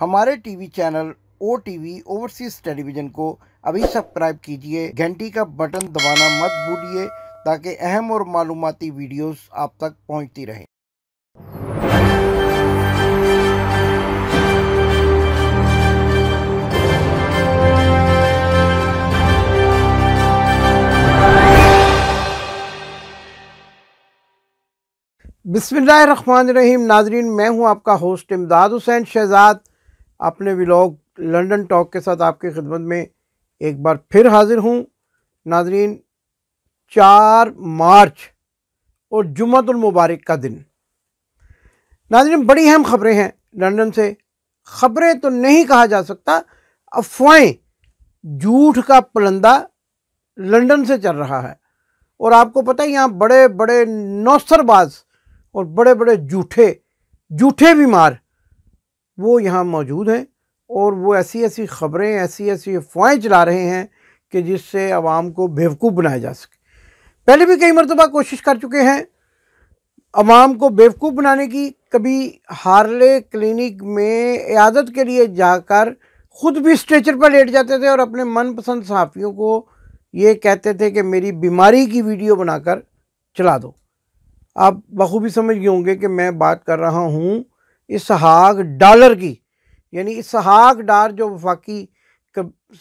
हमारे TV channel O TV overseas television को अभी सब्सक्राइब कीजिए घंटी का बटन दबाना मत भूलिए ताकि अहम और मालूमती वीडियोस आप तक पहुंचती रहे बिस्मिल्लाह रहीम नाजरीन मैं हूं आपका होस्ट इमदाद हुसैन शहजाद अपने व्लॉग लंदन टॉक के साथ आपकी खिदमत में एक बार फिर हाजिर हूँ नाजरीन चार मार्च और मुबारक का दिन नाजरीन बड़ी अहम खबरें हैं लंदन से खबरें तो नहीं कहा जा सकता अफवाहें झूठ का पलंदा लंदन से चल रहा है और आपको पता है यहाँ बड़े बड़े नौसरबाज और बड़े बड़े झूठे झूठे बीमार वो यहाँ मौजूद हैं और वो ऐसी ऐसी ख़बरें ऐसी ऐसी अफवाहें चला रहे हैं कि जिससे आवाम को बेवकूफ़ बनाया जा सके पहले भी कई मरतबा कोशिश कर चुके हैं आवाम को बेवकूफ़ बनाने की कभी हार्ले क्लिनिक में इयादत के लिए जाकर ख़ुद भी स्ट्रेचर पर लेट जाते थे और अपने मनपसंद सहाफ़ियों को ये कहते थे कि मेरी बीमारी की वीडियो बनाकर चला दो आप बखूबी समझ गए होंगे कि मैं बात कर रहा हूँ इसहाक डॉलर की यानी इसहाक डार जो वफाकी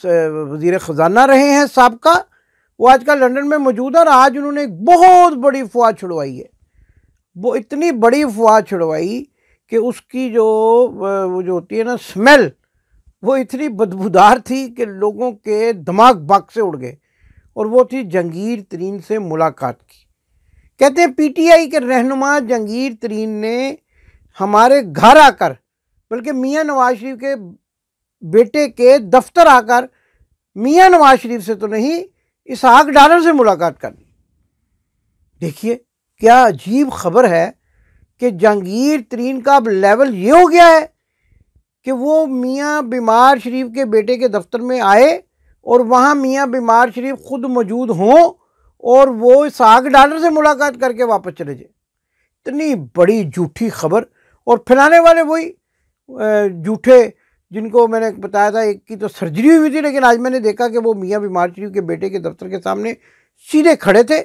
वजीर ख़जाना रहे हैं सबका वो आज कल लंडन में मौजूद है और आज उन्होंने एक बहुत बड़ी फवाद छुड़वाई है वो इतनी बड़ी फौज छुड़वाई कि उसकी जो वो जो होती है ना स्मेल वो इतनी बदबूदार थी कि लोगों के दिमाग बाग से उड़ गए और वो थी जंगीर तरीन से मुलाकात की कहते हैं पीटीआई के रहनुमा जंगीर तरीन ने हमारे घर आकर बल्कि मियाँ नवाज शरीफ के बेटे के दफ्तर आकर मियाँ नवाज शरीफ से तो नहीं इस आग डालर से मुलाकात करनी देखिए क्या अजीब खबर है कि जहांगीर तरीन का अब लेवल ये हो गया है कि वो मियाँ बीमार शरीफ के बेटे के दफ्तर में आए और वहाँ मियाँ बीमार शरीफ खुद मौजूद हों और वो इस आग डालर से मुलाकात करके वापस चले जाए इतनी बड़ी झूठी खबर और फैलाने वाले वही जूठे जिनको मैंने बताया था एक की तो सर्जरी हुई थी लेकिन आज मैंने देखा कि वो मियाँ बीमार शरीफ के बेटे के दफ्तर के सामने सीधे खड़े थे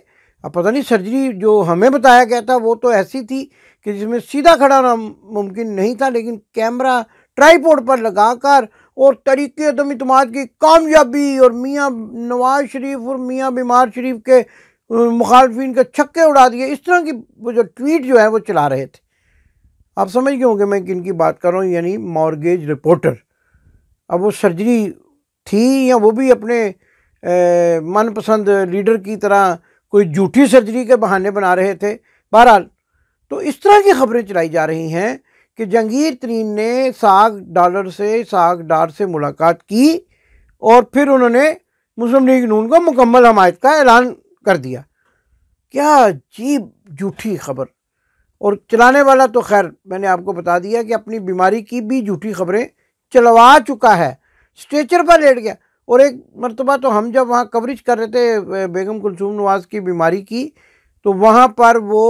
अब पता नहीं सर्जरी जो हमें बताया गया था वो तो ऐसी थी कि जिसमें सीधा खड़ा होना मुमकिन नहीं था लेकिन कैमरा ट्राईपोर्ड पर लगाकर और तरीके तो इतमाद की कामयाबी और मियाँ नवाज शरीफ और मियाँ बीमार शरीफ के मुखालफिन के छक्के उड़ा दिए इस तरह की वो जो ट्वीट जो है वो चला रहे थे आप समझ गए होंगे मैं किन की बात कर रहा हूँ यानी मॉर्गेज रिपोर्टर अब वो सर्जरी थी या वो भी अपने मनपसंद लीडर की तरह कोई झूठी सर्जरी के बहाने बना रहे थे बहरहाल तो इस तरह की खबरें चलाई जा रही हैं कि जंगीर तरीन ने साग डॉलर से साग डार से मुलाकात की और फिर उन्होंने मुस्लिम लीग नून को मुकम्मल हमायत का ऐलान कर दिया क्या अजीब झूठी खबर और चलाने वाला तो खैर मैंने आपको बता दिया कि अपनी बीमारी की भी झूठी खबरें चलवा चुका है स्ट्रेचर पर लेट गया और एक मरतबा तो हम जब वहाँ कवरेज कर रहे थे बेगम कुलसूम नवाज़ की बीमारी की तो वहाँ पर वो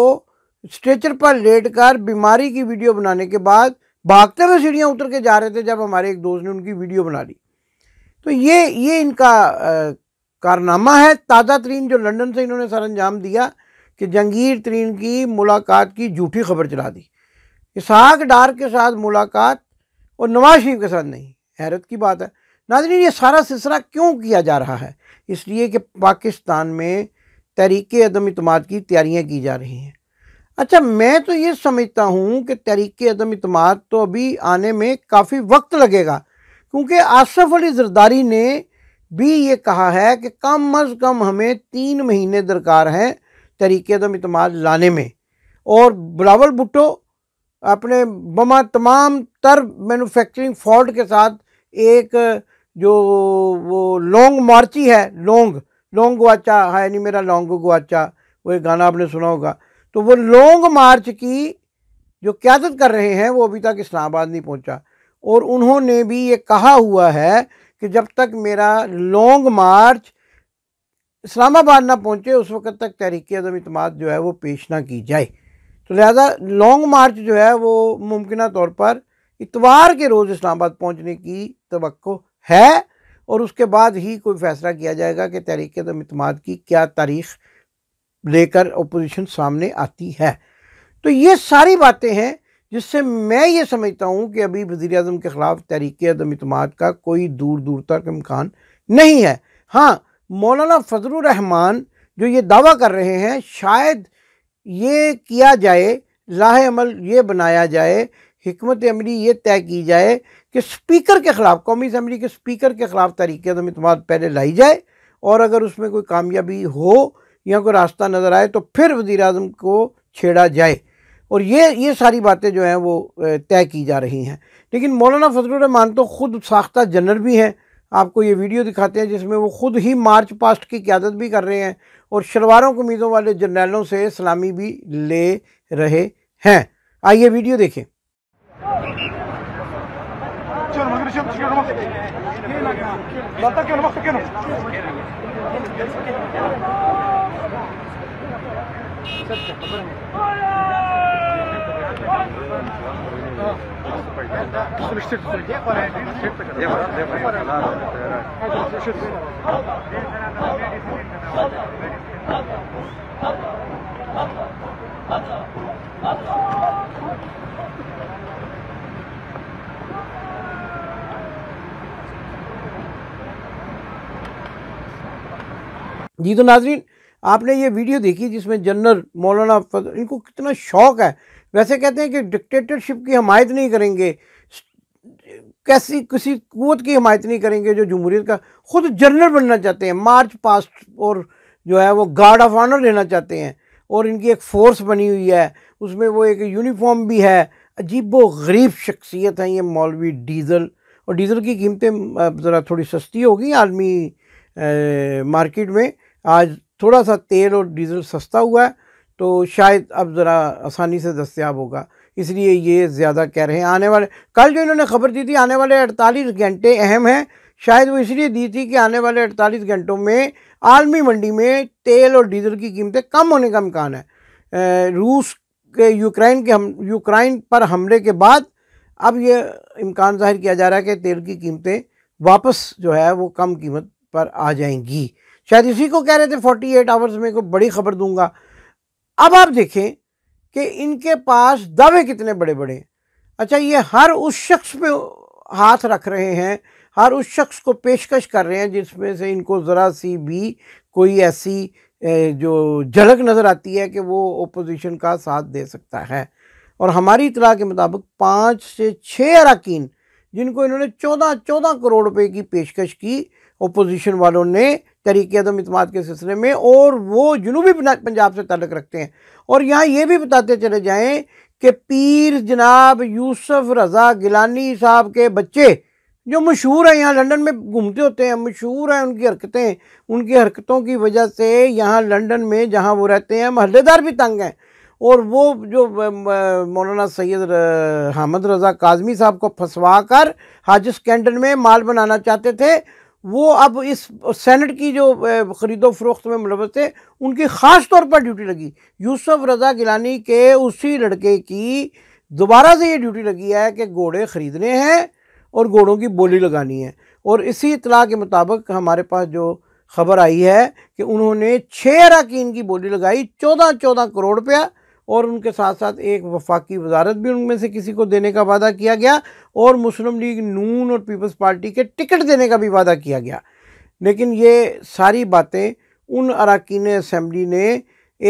स्ट्रेचर पर लेट कर बीमारी की वीडियो बनाने के बाद भागते हुए सीढ़ियाँ उतर के जा रहे थे जब हमारे एक दोस्त ने उनकी वीडियो बना ली तो ये ये इनका आ, कारनामा है ताज़ा तरीन जो लंदन से इन्होंने सर अंजाम दिया कि जंगीर तरीन की मुलाकात की झूठी खबर चला दी इसहाक डार के साथ मुलाकात और नवाज शरीफ के साथ नहीं हैरत की बात है नाजरीन ये सारा सिलसिला क्यों किया जा रहा है इसलिए कि पाकिस्तान में तहरीक अदम इतमाद की तैयारियाँ की जा रही हैं अच्छा मैं तो ये समझता हूँ कि तहरीक अदम इतमाद तो अभी आने में काफ़ी वक्त लगेगा क्योंकि आसफ़ अली जरदारी ने भी ये कहा है कि कम अज़ कम हमें तीन महीने दरकार हैं तहरीक इतमाद तो लाने में और बिलावल भुट्टो अपने बमा तमाम तर मैनुफैक्चरिंग फॉल्ट के साथ एक जो वो लॉन्ग मार्ची है लॉन्ग लॉन्ग गुआचा है नहीं मेरा लॉन्ग गुआचा वो एक गाना आपने सुना होगा तो वो लॉन्ग मार्च की जो क्यादत कर रहे हैं वो अभी तक इस्लामाबाद नहीं पहुंचा और उन्होंने भी ये कहा हुआ है कि जब तक मेरा लॉन्ग मार्च इस्लामाबाद ना पहुँचे उस वक्त तक तहरीक अदम अतमाद जो है वो पेश ना की जाए तो लिहाजा लॉन्ग मार्च जो है वो मुमकिन तौर पर इतवार के रोज़ इस्लामाबाद पहुँचने की तो है और उसके बाद ही कोई फैसला किया जाएगा कि तहरीक अदम अतमाद की क्या तारीख लेकर अपोजिशन सामने आती है तो ये सारी बातें हैं जिससे मैं ये समझता हूँ कि अभी वज़ी अजम के ख़िलाफ़ तहरीक अदम अतमाद का कोई दूर दूर तक इम्कान नहीं है हाँ मौलाना फजल रहमान जो ये दावा कर रहे हैं शायद ये किया जाए लाह अमल ये बनाया जाए हमत अमली ये तय की जाए कि स्पीकर के ख़िलाफ़ कौमी असम्बली के स्पीकर के ख़िलाफ़ तरीके अदम पहले लाई जाए और अगर उसमें कोई कामयाबी हो या कोई रास्ता नज़र आए तो फिर वज़ी अजम को छेड़ा जाए और ये ये सारी बातें जो हैं वो तय की जा रही हैं लेकिन मौलाना फजलान तो ख़ुद साख्ता जनरल भी हैं आपको ये वीडियो दिखाते हैं जिसमें वो ख़ुद ही मार्च पास्ट की क्यादत भी कर रहे हैं और शलवारों कमीज़ों वाले जर्नैलों से सलामी भी ले रहे हैं आइए वीडियो देखें जी तो नाजरीन आपने ये वीडियो देखी जिसमें जनरल मौलाना इनको कितना शौक है वैसे कहते हैं कि डिक्टेटरशिप की हमायत नहीं करेंगे कैसी किसी कुत की हमायत नहीं करेंगे जो जमहूरीत का ख़ुद जनरल बनना चाहते हैं मार्च पास्ट और जो है वो गार्ड ऑफ ऑनर लेना चाहते हैं और इनकी एक फ़ोर्स बनी हुई है उसमें वो एक यूनिफॉर्म भी है अजीब व गरीब शख्सियत हैं ये मौलवी डीज़ल और डीज़ल की कीमतें ज़रा थोड़ी सस्ती होगी आलमी मार्केट में आज थोड़ा सा तेल और डीज़ल सस्ता हुआ है तो शायद अब ज़रा आसानी से दस्तियाब होगा इसलिए ये ज़्यादा कह रहे हैं आने वाले कल जो इन्होंने खबर दी थी आने वाले अड़तालीस घंटे अहम हैं शायद वो इसलिए दी थी कि आने वाले अड़तालीस घंटों में आलमी मंडी में तेल और डीजल की कीमतें कम होने का इम्कान है रूस के यूक्रेन के हम यूक्रेन पर हमले के बाद अब ये इम्कान जाहिर किया जा रहा है कि तेल की कीमतें वापस जो है वो कम कीमत पर आ जाएंगी शायद इसी को कह रहे थे 48 आवर्स में को बड़ी खबर दूंगा अब आप देखें कि इनके पास दावे कितने बड़े बड़े हैं अच्छा ये हर उस शख्स पे हाथ रख रहे हैं हर उस शख्स को पेशकश कर रहे हैं जिसमें से इनको ज़रा सी भी कोई ऐसी जो झलक नज़र आती है कि वो ओपोजिशन का साथ दे सकता है और हमारी इतला के मुताबिक पाँच से छः अरकान जिनको इन्होंने चौदह चौदह करोड़ रुपए की पेशकश की अपोजिशन वालों ने तरीके अदम इतमाद के सिलसिले में और वो जनूबी पंजाब से तलक रखते हैं और यहाँ ये भी बताते चले जाएँ कि पीर जनाब यूसुफ रज़ा गिलानी साहब के बच्चे जो मशहूर हैं यहाँ लंदन में घूमते होते हैं मशहूर हैं उनकी हरकतें उनकी हरकतों की वजह से यहाँ लंदन में जहाँ वो रहते हैं महल्लेदार भी तंग हैं और वो जो मौलाना सैयद हामद रज़ा काजमी साहब को फंसवा कर हाजिस कैंटन में माल बनाना चाहते थे वो अब इस सेनेट की जो ख़रीदो फरोख्त में मुलवत थे उनकी ख़ास तौर पर ड्यूटी लगी यूसुफ रज़ा गिलानी के उसी लड़के की दोबारा से ये ड्यूटी लगी है कि घोड़े ख़रीदने हैं और घोड़ों की बोली लगानी है और इसी इतला के मुताबिक हमारे पास जो ख़बर आई है कि उन्होंने छः अरकान की बोली लगाई चौदह चौदह करोड़ रुपया और उनके साथ साथ एक वफाकी वजारत भी उनमें से किसी को देने का वादा किया गया और मुस्लिम लीग नून और पीपल्स पार्टी के टिकट देने का भी वादा किया गया लेकिन ये सारी बातें उन अरकान असम्बली ने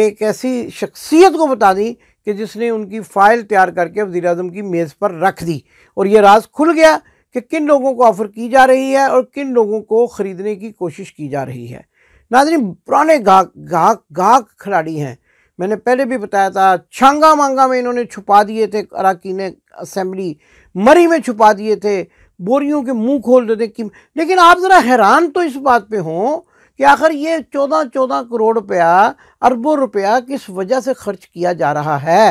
एक ऐसी शख्सियत को बता दी कि जिसने उनकी फ़ाइल तैयार करके वजी अजम की मेज़ पर रख दी और ये राज खुल गया कि किन लोगों को ऑफ़र की जा रही है और किन लोगों को ख़रीदने की कोशिश की जा रही है नाजरी पुराने गाहक गाहक गाहक खिलाड़ी हैं मैंने पहले भी बताया था छांगा मांगा में इन्होंने छुपा दिए थे अराकीन असम्बली मरी में छुपा दिए थे बोरियों के मुंह खोल देते कि लेकिन आप ज़रा हैरान तो इस बात पे हों कि आखिर ये चौदह चौदह करोड़ रुपया अरबों रुपया किस वजह से खर्च किया जा रहा है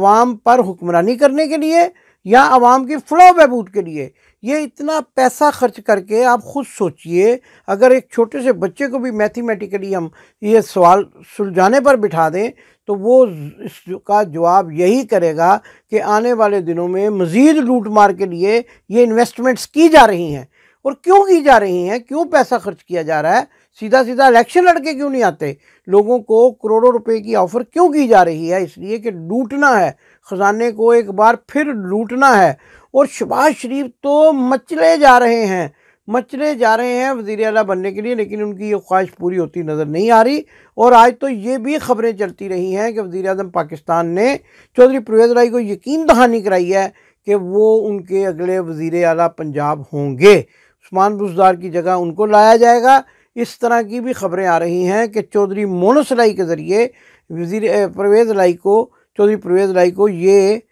आवाम पर हुक्मरानी करने के लिए या आवाम की फ्लो बहबूद के लिए ये इतना पैसा खर्च करके आप खुद सोचिए अगर एक छोटे से बच्चे को भी मैथमेटिकली हम ये सवाल सुलझाने पर बिठा दें तो वो इसका जवाब यही करेगा कि आने वाले दिनों में मज़ीद लूट मार के लिए ये इन्वेस्टमेंट्स की जा रही हैं और क्यों की जा रही हैं क्यों पैसा खर्च किया जा रहा है सीधा सीधा इलेक्शन लड़के क्यों नहीं आते लोगों को करोड़ों रुपए की ऑफ़र क्यों की जा रही है इसलिए कि लूटना है ख़जाने को एक बार फिर लूटना है और शबाज शरीफ तो मचले जा रहे हैं मचले जा रहे हैं वजीर अला बनने के लिए लेकिन उनकी ये ख्वाहिश पूरी होती नज़र नहीं आ रही और आज तो ये भी खबरें चलती रही हैं कि वज़ी अजम पाकिस्तान ने चौधरी परवेज़ राय को यकीन दहानी कराई है कि वो उनके अगले वज़ी अला पंजाब होंगे उस्मान बुजदार की जगह उनको लाया जाएगा इस तरह की भी खबरें आ रही हैं कि चौधरी मोनस लाई के ज़रिए वजीर परवेज़ लाई को चौधरी परवेज़ लाई को ये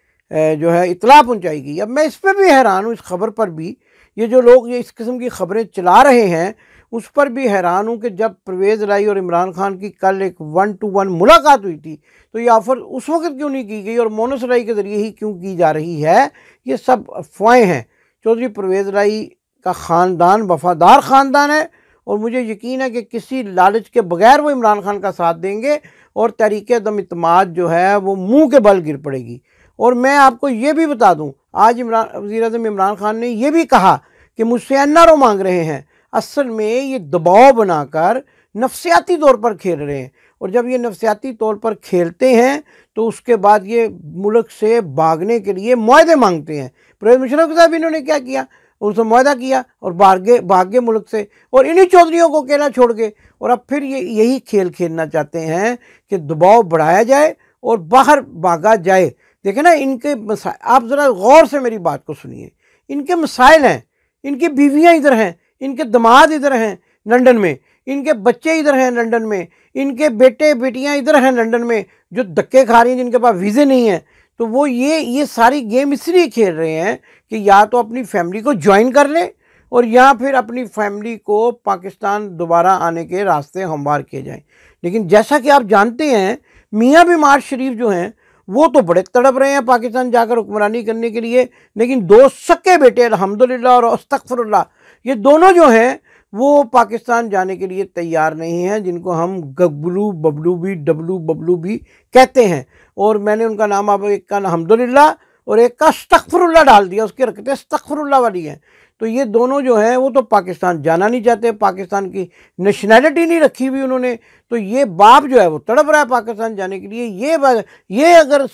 जो है इतला पहुँचाई गई अब मैं इस पर भी हैरान हूँ इस खबर पर भी ये जो लोग ये इस किस्म की खबरें चला रहे हैं उस पर भी हैरान हूँ कि जब परवेज़ लाई और इमरान खान की कल एक वन टू वन मुलाकात हुई थी तो ये ऑफ़र उस वक्त क्यों नहीं की गई और मोनस लाई के ज़रिए ही क्यों की जा रही है ये सब अफवाहें हैं चौधरी परवेज़ लाई का ख़ानदान वफादार ख़ानदान है और मुझे यकीन है कि किसी लालच के बगैर वो इमरान खान का साथ देंगे और तहरीक दम इतमाद जो है वो मुंह के बल गिर पड़ेगी और मैं आपको ये भी बता दूं आज इमरान वजी अजम इमरान खान ने यह भी कहा कि मुझसे एन आर ओ मांग रहे हैं असल में ये दबाव बनाकर नफसियाती तौर पर खेल रहे हैं और जब ये नफसियाती तौर पर खेलते हैं तो उसके बाद ये मुल्क से भागने के लिए माहदे मांगते हैं प्रवेश मुशरफ साहब इन्होंने क्या किया और उसने माहा किया और भागे भागे मुल्क से और इन्हीं चौधरीों को कहना छोड़ गए और अब फिर ये यही खेल खेलना चाहते हैं कि दबाव बढ़ाया जाए और बाहर भागा जाए देखें ना इनके मसाइल आप ज़रा गौर से मेरी बात को सुनिए इनके मसाइल हैं इनकी बीवियाँ इधर हैं इनके दमाद इधर हैं लंदन में इनके बच्चे इधर हैं लंदन में इनके बेटे बेटियाँ इधर हैं लंदन में जो धक्के खा रही हैं जिनके पास वीज़े नहीं हैं तो वो ये ये सारी गेम इसलिए खेल रहे हैं कि या तो अपनी फैमिली को ज्वाइन कर लें और या फिर अपनी फैमिली को पाकिस्तान दोबारा आने के रास्ते हमवार किए जाएं लेकिन जैसा कि आप जानते हैं मियाँ बीमार शरीफ जो हैं वो तो बड़े तड़प रहे हैं पाकिस्तान जाकर हुक्मरानी करने के लिए लेकिन दो सक्के बेटे अलहमदिल्ला और अस्तफ़रल्ला ये दोनों जो हैं वो पाकिस्तान जाने के लिए तैयार नहीं हैं जिनको हम गबलू बबलू भी डबलू बबलू भी कहते हैं और मैंने उनका नाम आप एक का हमदुल्ला और एक का तखफरुल्ला डाल दिया उसके रखते तखफरुल्ला वाली हैं तो ये दोनों जो हैं वो तो पाकिस्तान जाना नहीं चाहते पाकिस्तान की नेशनैलिटी नहीं रखी हुई उन्होंने तो ये बाप जो है वो तड़प रहा है पाकिस्तान जाने के लिए ये ये अगर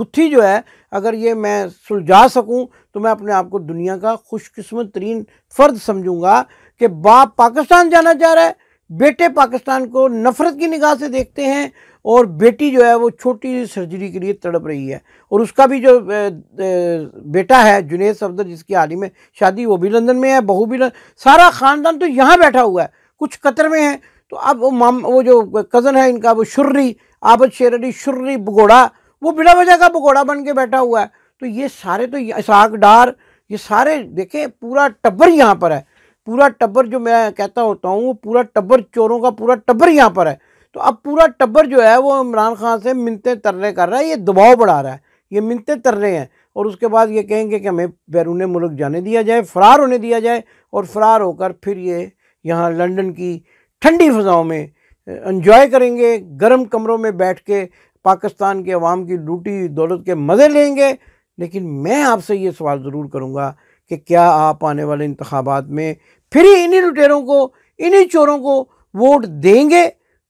गुत्थी जो है अगर ये मैं सुलझा सकूं तो मैं अपने आप को दुनिया का खुशकस्मत तरीन फ़र्द समझूंगा कि बाप पाकिस्तान जाना चाह रहा है बेटे पाकिस्तान को नफ़रत की निगाह से देखते हैं और बेटी जो है वो छोटी सर्जरी के लिए तड़प रही है और उसका भी जो बेटा है जुनेद सफदर जिसकी हाल ही में शादी वो भी लंदन में है बहू भी लंदन सारा ख़ानदान तो यहाँ बैठा हुआ है कुछ कतर में है तो अब वो माम वो जो कज़न है इनका वो शुर्री आबद शेर अली शुर्री भगोड़ा वो बिना वजह का भगोड़ा बन के बैठा हुआ है तो ये सारे तो इसहाक डार ये सारे देखें पूरा टब्बर यहाँ पर है पूरा टब्बर जो मैं कहता होता हूँ वो पूरा टब्बर चोरों का पूरा टब्बर यहाँ पर है तो अब पूरा टब्बर जो है वो इमरान खान से मिनतें तरने कर रहा है ये दबाव बढ़ा रहा है ये मिनतें तर रहे हैं और उसके बाद ये कहेंगे कि हमें बैरून मुल्क जाने दिया जाए फ़रार होने दिया जाए और फ़रार होकर फिर ये यहाँ लंदन की ठंडी फ़जाओं में इन्जॉय करेंगे गर्म कमरों में बैठ के पाकिस्तान के अवाम की लूटी दौलत के मज़े लेंगे लेकिन मैं आपसे ये सवाल ज़रूर करूँगा कि क्या आप आने वाले इंतबात में फिर ही इन्हीं लुटेरों को इन्हीं चोरों को वोट देंगे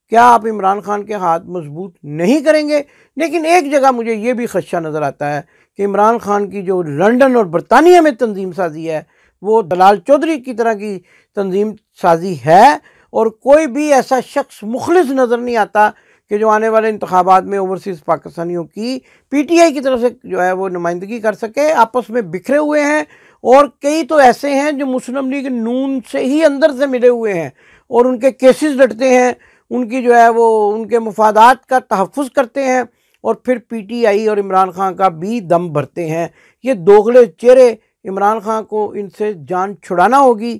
क्या आप इमरान खान के हाथ मजबूत नहीं करेंगे लेकिन एक जगह मुझे ये भी खदशा नज़र आता है कि इमरान खान की जो लंदन और बरतानिया में तंजीम साजी है वो दलाल चौधरी की तरह की तंजीम साजी है और कोई भी ऐसा शख्स मुखलिस नज़र नहीं आता कि जो आने वाले इंतबात में ओवरसीज़ पाकिस्तानियों की पी टी आई की तरफ से जो है वो नुमाइंदगी कर सके आपस में बिखरे हुए हैं और कई तो ऐसे हैं जो मुस्लिम लीग नून से ही अंदर से मिले हुए हैं और उनके केसेस डटते हैं उनकी जो है वो उनके मफादात का तहफ़ करते हैं और फिर पीटीआई और इमरान खान का भी दम भरते हैं ये दोगले चेहरे इमरान खान को इनसे जान छुड़ाना होगी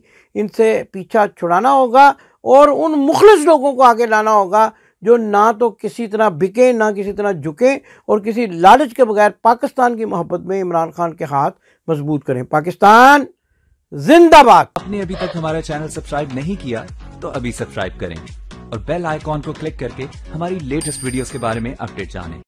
इनसे पीछा छुड़ाना होगा और उन मुखलस लोगों को आगे लाना होगा जो ना तो किसी तरह बिके ना किसी तरह झुके और किसी लालच के बगैर पाकिस्तान की मोहब्बत में इमरान खान के हाथ मजबूत करें पाकिस्तान जिंदाबाद आपने अभी तक हमारा चैनल सब्सक्राइब नहीं किया तो अभी सब्सक्राइब करें और बेल आइकॉन को क्लिक करके हमारी लेटेस्ट वीडियोस के बारे में अपडेट जानें